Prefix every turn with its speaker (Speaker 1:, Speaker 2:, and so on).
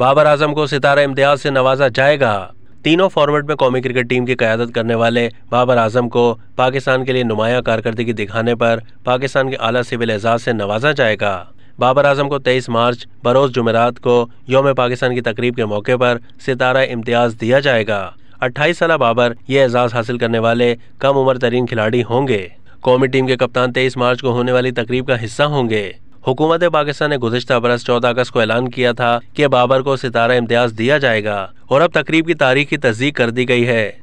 Speaker 1: बाबर आजम को सितारा इम्तियाज से नवाजा जाएगा तीनों फॉर्मेट में कौमी क्रिकेट टीम की क्यादत करने वाले बाबर आजम को पाकिस्तान के लिए नुमाया कारकर्दगी दिखाने पर पाकिस्तान के आला सिविल एजाज से नवाजा जाएगा बाबर आजम को 23 मार्च बरोज़ जुमेरात को योम पाकिस्तान की तकरीब के मौके पर सितारा इम्तियाज़ दिया जाएगा अट्ठाईस साल बाबर ये एजाज़ हासिल करने वाले कम उम्र तरीन खिलाड़ी होंगे कौमी टीम के कप्तान 23 मार्च को होने वाली तकरीब का हिस्सा होंगे हुकूमत पाकिस्तान ने गुजशत बरस चौदह अगस्त को ऐलान किया था कि बाबर को सितारा इम्तियाज दिया जाएगा और अब तकरीब की तारीख की तस्दीक कर दी गई है